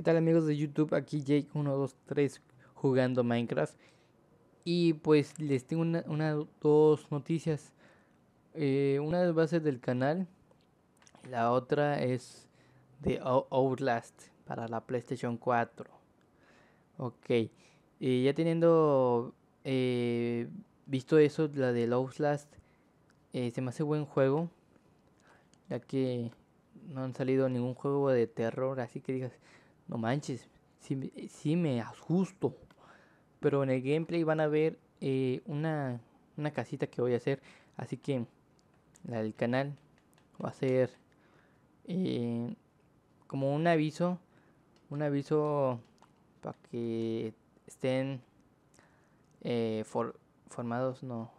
¿Qué tal amigos de YouTube? Aquí Jake123 jugando Minecraft. Y pues les tengo una, dos noticias. Eh, una es base del canal. La otra es de Outlast para la PlayStation 4. Ok. Eh, ya teniendo eh, visto eso, la de Outlast, se me hace buen juego. Ya que no han salido ningún juego de terror. Así que digas, no manches, sí, me asusto. Pero en el gameplay van a ver eh, una, casita que voy a hacer. Así que la del canal va a ser eh, como un aviso. Un aviso para que estén eh, formados, no.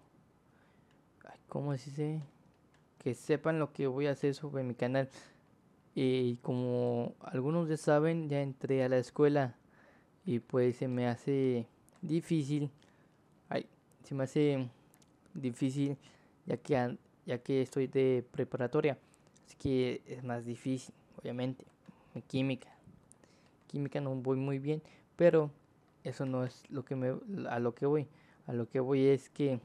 Ay, ¿Cómo se dice? Que sepan lo que voy a hacer sobre mi canal. Y como algunos ya saben, ya entré a la escuela y pues se me hace difícil, ay, se me hace difícil ya que, ya que estoy de preparatoria, así que es más difícil, obviamente, química. Química no voy muy bien, pero eso no es lo que me, a lo que voy. A lo que voy es que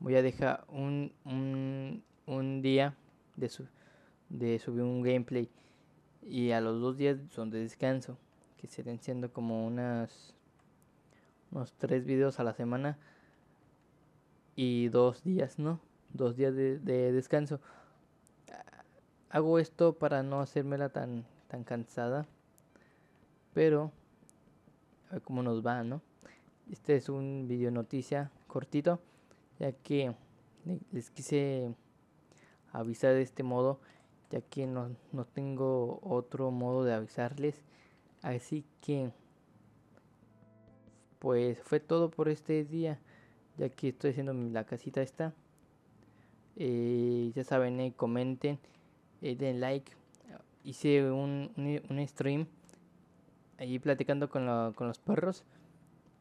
voy a dejar un, un, un día de su de subir un gameplay y a los dos días son de descanso, que serían siendo como unas unos tres videos a la semana y dos días, ¿no? Dos días de, descanso. Hago esto para no hacérmela tan, tan cansada, pero a ver cómo nos va, ¿no? Este es un video noticia cortito, ya que les quise avisar de este modo ya que no, no tengo otro modo de avisarles. Así que, pues fue todo por este día, ya que estoy haciendo la casita esta. Eh, ya saben, eh, comenten, eh, den like. Hice un, un, stream allí platicando con, la, con, los perros.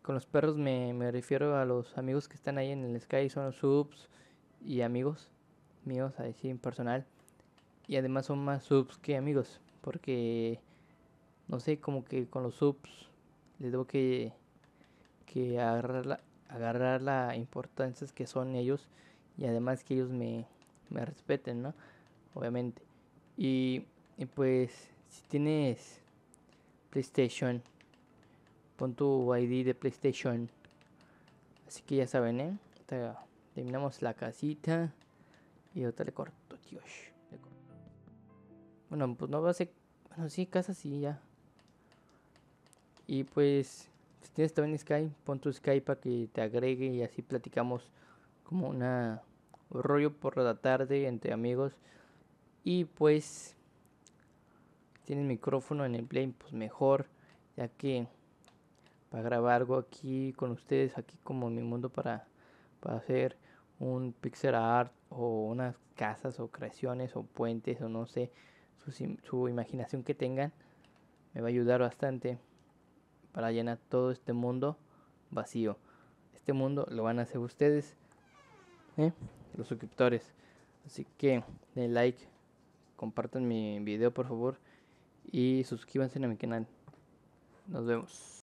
Con los perros me, me, refiero a los amigos que están ahí en el Sky, son los subs y amigos míos, así en personal. Y además son más subs que amigos. Porque, no sé, como que con los subs les debo que, que agarrar, la, agarrar la importancia que son ellos. Y además que ellos me, respeten, ¿no? Obviamente. Y, pues, si tienes PlayStation, pon tu ID de PlayStation. Así que ya saben, ¿eh? Terminamos la casita. Y otra le corto, Dios bueno, pues no va a ser... Bueno, sí, casa sí, ya. Y pues, si tienes también Skype, pon tu Skype para que te agregue y así platicamos como una rollo por la tarde entre amigos. Y pues, si tienes micrófono en el Play, pues mejor, ya que para grabar algo aquí con ustedes, aquí como en mi mundo para, para hacer un pixel art o unas casas o creaciones o puentes o no sé su, imaginación que tengan, me va a ayudar bastante para llenar todo este mundo vacío. Este mundo lo van a hacer ustedes, ¿eh? los suscriptores. Así que den like, compartan mi video por favor y suscríbanse a mi canal. Nos vemos.